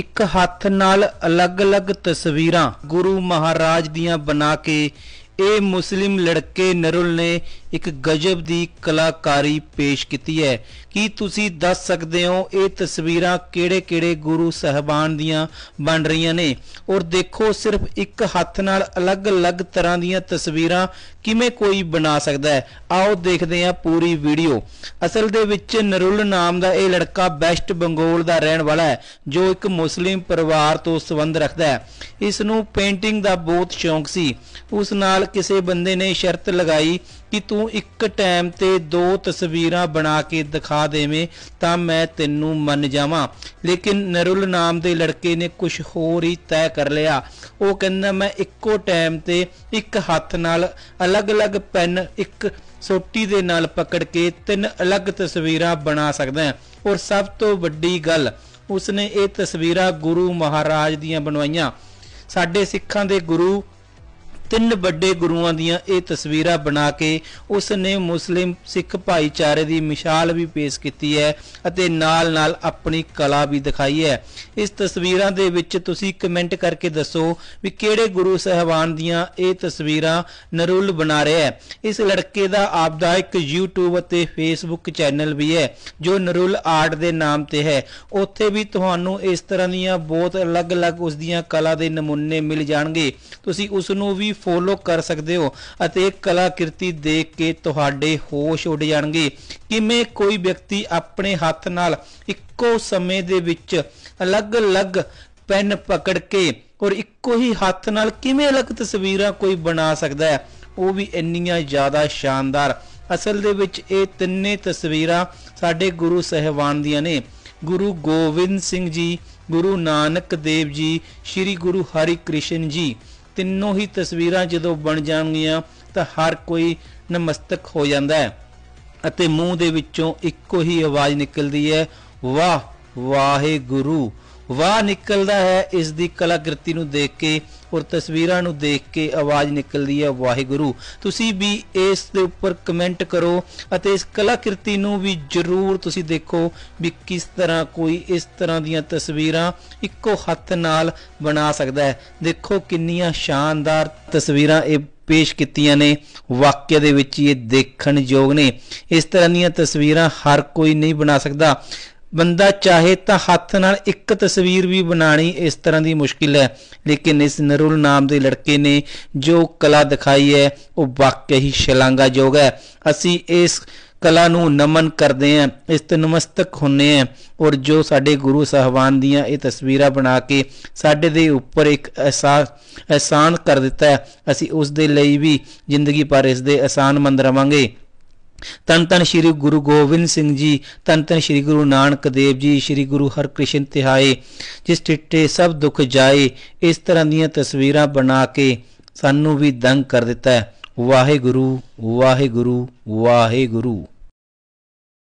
ਇੱਕ ਹੱਥ ਨਾਲ ਅਲੱਗ-ਅਲੱਗ ਤਸਵੀਰਾਂ ਗੁਰੂ ਮਹਾਰਾਜ ਦੀਆਂ ਬਣਾ ਕੇ ਇਹ ਮੁਸਲਿਮ ਲੜਕੇ ਨਰੁਲ ਨੇ ਇੱਕ ਗਜਬ ਦੀ ਕਲਾਕਾਰੀ ਪੇਸ਼ ਕੀਤੀ ਹੈ ਕੀ ਤੁਸੀਂ ਦੱਸ ਸਕਦੇ ਹੋ ਇਹ ਤਸਵੀਰਾਂ ਕਿਹੜੇ-ਕਿਹੜੇ ਗੁਰੂ ਸਹਿਬਾਨ ਦੀਆਂ ਬਣ ਰਹੀਆਂ ਨੇ ਔਰ ਦੇਖੋ ਸਿਰਫ ਇੱਕ ਹੱਥ ਨਾਲ ਅਲੱਗ-ਅਲੱਗ ਤਰ੍ਹਾਂ ਦੀਆਂ ਤਸਵੀਰਾਂ ਕਿਵੇਂ ਕੋਈ ਬਣਾ ਸਕਦਾ ਹੈ ਆਓ ਦੇਖਦੇ ਹਾਂ ਪੂਰੀ ਵੀਡੀਓ ਅਸਲ ਦੇ ਵਿੱਚ ਨਰੁਲ ਨਾਮ ਦਾ ਇਹ ਲੜਕਾ ਬੈਸਟ ਬੰਗਾਲ ਦਾ ਰਹਿਣ ਵਾਲਾ ਹੈ ਜੋ ਇੱਕ ਮੁਸਲਿਮ ਪਰਿਵਾਰ ਤੋਂ ਸਬੰਧ ਰੱਖਦਾ ਹੈ ਇਸ ਨੂੰ ਪੇਂਟਿੰਗ ਦਾ ਬਹੁਤ ਸ਼ੌਂਕ ਸੀ ਉਸ ਨਾਲ ਨਾਲ ਕਿਸੇ ਬੰਦੇ ਨੇ ਸ਼ਰਤ ਲਗਾਈ ਕਿ ਤੂੰ ਇੱਕ ਟਾਈਮ ਤੇ ਦੋ ਤਸਵੀਰਾਂ ਬਣਾ ਕੇ ਦਿਖਾ ਦੇਵੇਂ ਤਾਂ ਮੈਂ ਤੈਨੂੰ ਮੰਨ ਜਾਵਾਂ ਲੇਕਿਨ ਨਰੁਲ ਨਾਮ ਦੇ ਲੜਕੇ ਨੇ ਕੁਝ ਹੋਰ ਹੀ ਤੈਅ ਕਰ ਲਿਆ ਉਹ ਕਹਿੰਦਾ ਮੈਂ ਇੱਕੋ ਟਾਈਮ ਤੇ ਇੱਕ ਹੱਥ ਨਾਲ ਅਲੱਗ-ਅਲੱਗ ਪੈਨ ਇੱਕ ਸੋਟੀ ਦੇ ਨਾਲ ਪਕੜ ਕੇ ਤਿੰਨ ਅਲੱਗ ਤਸਵੀਰਾਂ ਬਣਾ ਸਕਦਾ ਔਰ ਸਭ ਤੋਂ ਵੱਡੀ ਗੱਲ ਉਸਨੇ ਇਹ ਤਸਵੀਰਾਂ ਗੁਰੂ ਮਹਾਰਾਜ ਦੀਆਂ ਬਣਵਾਈਆਂ ਸਾਡੇ ਸਿੱਖਾਂ ਦੇ ਗੁਰੂ ਤਿੰਨ ਵੱਡੇ ਗੁਰੂਆਂ ਦੀਆਂ ਇਹ ਤਸਵੀਰਾਂ ਬਣਾ ਕੇ ਉਸ ਨੇ ਮੁਸਲਿਮ ਸਿੱਖ ਭਾਈਚਾਰੇ ਦੀ ਮਿਸਾਲ ਵੀ ਪੇਸ਼ ਕੀਤੀ ਹੈ ਅਤੇ ਨਾਲ-ਨਾਲ ਆਪਣੀ ਕਲਾ ਵੀ ਦਿਖਾਈ ਹੈ ਇਸ ਤਸਵੀਰਾਂ ਦੇ ਵਿੱਚ ਤੁਸੀਂ ਕਮੈਂਟ ਕਰਕੇ ਦੱਸੋ ਵੀ ਕਿਹੜੇ ਗੁਰੂ ਸਹਿਬਾਨ ਦੀਆਂ ਇਹ ਤਸਵੀਰਾਂ ਨਰੁੱਲ ਬਣਾ ਰਿਹਾ ਹੈ ਇਸ ਲੜਕੇ ਦਾ ਆਪਦਾ ਇੱਕ YouTube ਅਤੇ Facebook ਚੈਨਲ ਵੀ ਹੈ ਜੋ ਨਰੁੱਲ ਆਰਟ ਦੇ ਨਾਮ ਤੇ ਹੈ ਉੱਥੇ ਵੀ ਤੁਹਾਨੂੰ ਇਸ ਤਰ੍ਹਾਂ ਦੀਆਂ ਬਹੁਤ ਅਲੱਗ-ਅਲੱਗ ਉਸ ਦੀਆਂ ਕਲਾ ਦੇ ਨਮੂਨੇ ਮਿਲ ਜਾਣਗੇ ਤੁਸੀਂ ਉਸ ਨੂੰ ਵੀ ਫੋਲੋ ਕਰ ਸਕਦੇ ਹੋ ਅਤੇ ਕਲਾਕ੍ਰਿਤੀ ਦੇਖ ਕੇ ਤੁਹਾਡੇ ਹੋਸ਼ ਉੱਡ ਜਾਣਗੇ ਕਿਵੇਂ ਕੋਈ ਵਿਅਕਤੀ ਆਪਣੇ ਹੱਥ ਨਾਲ ਇੱਕੋ ਸਮੇਂ ਦੇ ਵਿੱਚ ਅਲੱਗ-ਅਲੱਗ ਪੈਨ ਪਕੜ ਕੇ ਔਰ ਇੱਕੋ ਹੀ ਹੱਥ ਨਾਲ ਕਿਵੇਂ ਅਲੱਗ ਤਸਵੀਰਾਂ ਕੋਈ ਬਣਾ ਸਕਦਾ ਹੈ ਉਹ ਵੀ ਇੰਨੀਆਂ ਜ਼ਿਆਦਾ ਸ਼ਾਨਦਾਰ ਅਸਲ ਦੇ ਵਿੱਚ ਇਹ ਤਿੰਨੇ ਤਸਵੀਰਾਂ ਸਾਡੇ ਗੁਰੂ ਸਹਿਬਾਨ ਦੀਆਂ ਨੇ ਗੁਰੂ ਗੋਬਿੰਦ ਸਿੰਘ ਜੀ ਗੁਰੂ ਨਾਨਕ ਦੇਵ ਜੀ ਸ੍ਰੀ ਗੁਰੂ ਹਰਿਕ੍ਰਿਸ਼ਨ ਕ੍ਰਿਸ਼ਨ ਜੀ ਤਿੰਨੋਂ ਹੀ ਤਸਵੀਰਾਂ ਜਦੋਂ ਬਣ ਜਾਣਗੀਆਂ ਤਾਂ ਹਰ ਕੋਈ ਨਮਸਤਕ ਹੋ ਜਾਂਦਾ ਹੈ ਅਤੇ ਮੂੰਹ ਦੇ ਵਿੱਚੋਂ ਇੱਕੋ ਹੀ ਆਵਾਜ਼ ਨਿਕਲਦੀ ਹੈ ਵਾਹ ਵਾਹਿਗੁਰੂ ਵਾਹ ਨਿਕਲਦਾ ਹੈ ਇਸ ਦੀ ਕਲਾਕ੍ਰਿਤੀ ਨੂੰ ਦੇਖ ਕੇ ਔਰ ਤਸਵੀਰਾਂ ਨੂੰ ਦੇਖ ਕੇ ਆਵਾਜ਼ ਨਿਕਲਦੀ ਹੈ ਵਾਹਿਗੁਰੂ ਤੁਸੀਂ ਵੀ ਇਸ ਦੇ ਉੱਪਰ ਕਮੈਂਟ ਕਰੋ ਅਤੇ ਇਸ ਕਲਾਕ੍ਰਿਤੀ ਨੂੰ ਵੀ ਜ਼ਰੂਰ ਤੁਸੀਂ ਦੇਖੋ ਵੀ ਕਿਸ ਤਰ੍ਹਾਂ ਕੋਈ ਇਸ ਤਰ੍ਹਾਂ ਦੀਆਂ ਤਸਵੀਰਾਂ ਇੱਕੋ ਹੱਥ ਨਾਲ ਬਣਾ ਸਕਦਾ ਹੈ ਦੇਖੋ ਕਿੰਨੀਆਂ ਸ਼ਾਨਦਾਰ ਤਸਵੀਰਾਂ ਇਹ ਪੇਸ਼ ਕੀਤੀਆਂ ਨੇ ਵਾਕਿਆ ਦੇ ਵਿੱਚ ਇਹ ਦੇਖਣ ਯੋਗ ਨੇ ਇਸ ਤਰ੍ਹਾਂ ਦੀਆਂ ਤਸਵੀਰਾਂ ਹਰ ਕੋਈ ਨਹੀਂ ਬਣਾ ਸਕਦਾ ਬੰਦਾ ਚਾਹੇ ਤਾਂ ਹੱਥ ਨਾਲ ਇੱਕ ਤਸਵੀਰ ਵੀ ਬਣਾਣੀ ਇਸ ਤਰ੍ਹਾਂ ਦੀ ਮੁਸ਼ਕਿਲ ਹੈ ਲੇਕਿਨ ਇਸ ਨਰੁਲ ਨਾਮ ਦੇ ਲੜਕੇ ਨੇ ਜੋ ਕਲਾ ਦਿਖਾਈ ਹੈ ਉਹ ਵਾਕਈ ਸ਼ਲਾਘਾਯੋਗ ਹੈ ਅਸੀਂ ਇਸ ਕਲਾ ਨੂੰ ਨਮਨ ਕਰਦੇ ਹਾਂ ਇਸ ਤੇ ਨਮਸਤਕ ਹੁੰਨੇ ਆਂ ਔਰ ਜੋ ਸਾਡੇ ਗੁਰੂ ਸਾਹਿਬਾਨ ਦੀਆਂ ਇਹ ਤਸਵੀਰਾਂ ਬਣਾ ਕੇ ਸਾਡੇ ਦੇ ਉੱਪਰ ਇੱਕ ਅਹਿਸਾਨ ਕਰ ਦਿੱਤਾ ਹੈ ਅਸੀਂ ਉਸ ਦੇ ਲਈ ਵੀ ਜ਼ਿੰਦਗੀ ਭਰ ਇਸ ਦੇ ਆਸਾਨ ਮੰਦ ਰਵਾਂਗੇ ਤਨ ਤਨ ਸ੍ਰੀ ਗੁਰੂ ਗੋਬਿੰਦ ਸਿੰਘ ਜੀ ਤਨ ਤਨ ਸ੍ਰੀ ਗੁਰੂ ਨਾਨਕ ਦੇਵ ਜੀ ਸ੍ਰੀ ਗੁਰੂ ਹਰਕ੍ਰਿਸ਼ਨ ਤਿਹਾਏ ਜਿਸ ਟਿੱਟੇ ਸਭ ਦੁੱਖ ਜਾਏ ਇਸ ਤਰ੍ਹਾਂ ਦੀਆਂ ਤਸਵੀਰਾਂ ਬਣਾ ਕੇ ਸਾਨੂੰ ਵੀ ਦੰਗ ਕਰ ਦਿੱਤਾ ਵਾਹਿਗੁਰੂ ਵਾਹਿਗੁਰੂ ਵਾਹਿਗੁਰੂ